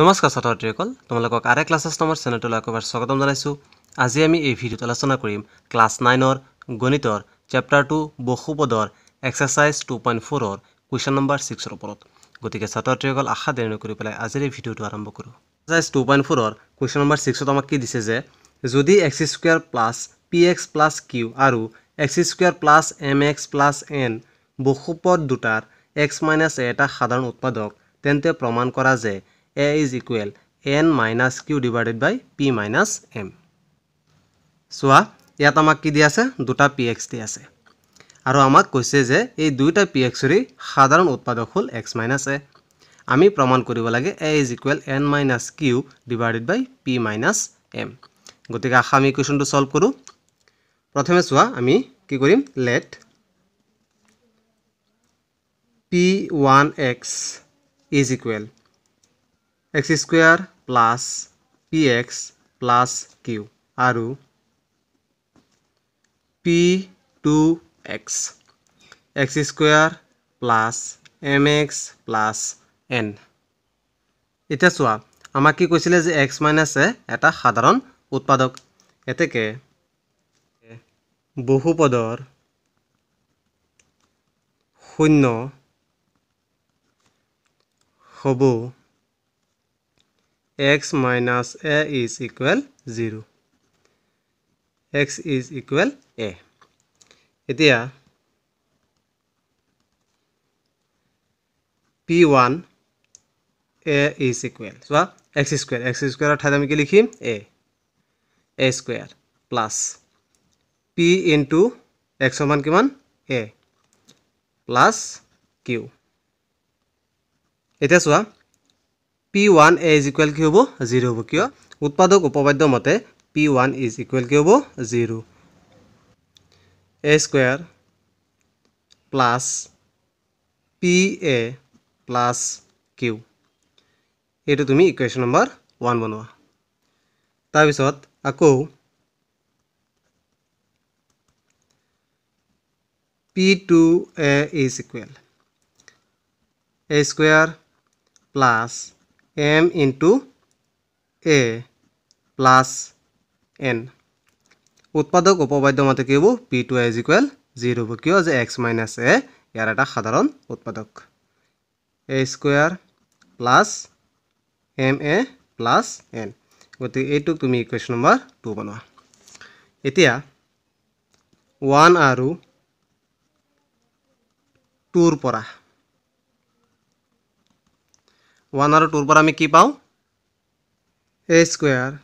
নমস্কাৰ ছাত্ৰীসকল তোমালোকক আৰে ক্লাছেছ নামৰ চেনেলটোলৈ আকৌ স্বাগতম জনাইছোঁ আজি আমি এই ভিডিঅ'ত আলোচনা কৰিম ক্লাছ নাইনৰ গণিতৰ চেপ্টাৰ টু বসুপদৰ এক্সাৰচাইজ টু পইণ্ট ফ'ৰৰ কুৱেশ্যন নম্বৰ ছিক্সৰ ওপৰত গতিকে ছাত্ৰীসকল আশা দেৰি কৰি পেলাই আজিৰ এই ভিডিঅ'টো আৰম্ভ কৰোঁ এক্সাৰচাইজ টু পইণ্ট ফ'ৰৰ কুৱেশ্যন নম্বৰ ছিক্সত আমাক কি দিছে যে যদি x square plus p x plus q আৰু x square plus m x plus n বসুপদ দুটাৰ এক্স মাইনাছ এটা সাধাৰণ উৎপাদক তেন্তে প্ৰমাণ কৰা যে A is equal n minus q divided by p minus m. So, yata amak ki diya se? Duta px diya se. Aro amak kushe je, ee duta px uri khadaran utpadokhul x minus a. Ami praman kuri bolage A is equal n minus q divided by p minus m. Goti ka akha ami question to solve kuru. Pratham e suha, ami ki kuri let p1x is equal to x square plus p x plus q আৰু p two x x square plus m x plus n এতিয়া চোৱা আমাক কি কৈছিলে যে x মাইনাছে এটা সাধাৰণ উৎপাদক এতেকে বহুপদৰ শূন্য হ'ব x minus a is equal 0 x is equal a etia p1 a is equal so x square x square athay ami ki likhim a a square plus p into x man ki man a plus q etia so p one a is equal কি হ'ব zero' হ'ব কিয় উৎপাদক উপবাদ্য মতে P one is equal কি হ'ব zero' a square plus p a plus q এইটো তুমি ইকুৱেশ্যন নম্বৰ ওৱান বনোৱা তাৰপিছত আকৌ p two a is equal a square plus m into a plus n উৎপাদক উপবাদ্য মতে কি হব p two a is equal zero হব কিয় যে এক্স মাইনাস এ ইয়ার একটা সাধারণ উৎপাদক a square plus m a plus n গতি এইটুক তুমি ইকুয়েশন নম্বর টু বনোয়া এতিয়া ওয়ান আর টুর পড়া ওৱান আৰু টুৰ পৰা আমি কি পাওঁ a square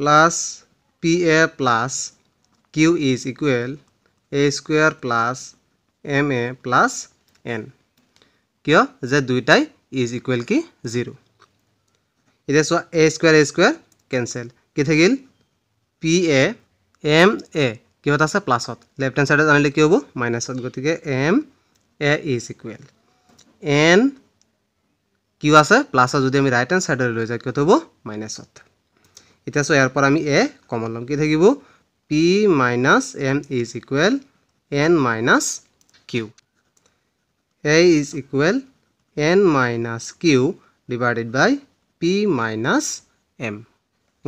plus p a plus q is equal a square plus m a plus n কিয় যে দুইটাই ইজ ইকুৱেল কি জিৰ' এতিয়া চোৱা a square a square cancel কি থাকিল পি এ এম এ কিহত আছে প্লাছত লেফ্ট হেণ্ড ছাইডত আনিলে কি হ'ব মাইনাছত গতিকে m a is equal n q আছে প্লাছত যদি আমি ৰাইট হেণ্ড চাইডলৈ লৈ যাওঁ কিয় থ'ব মাইনাছত এতিয়া চ' ইয়াৰ পৰা আমি এ কমন ল'ম কি থাকিব p minus m is equal n minus q a is equal n minus q divided by p minus m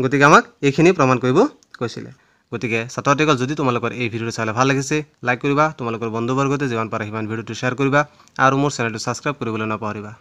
গতিকে আমাক এইখিনি প্ৰমাণ কৰিব কৈছিলে গতিকে ছাত্ৰীসকল যদি তোমালোকৰ এই ভিডিঅ'টো চালে ভাল লাগিছে লাইক কৰিবা তোমালোকৰ বন্ধুবৰ্গতে যিমান পাৰে সিমান ভিডিঅ'টো শ্বেয়াৰ কৰিবা আৰু মোৰ চেনেলটো ছাবস্ক্ৰাইব কৰিবলৈ নাপাহৰিবা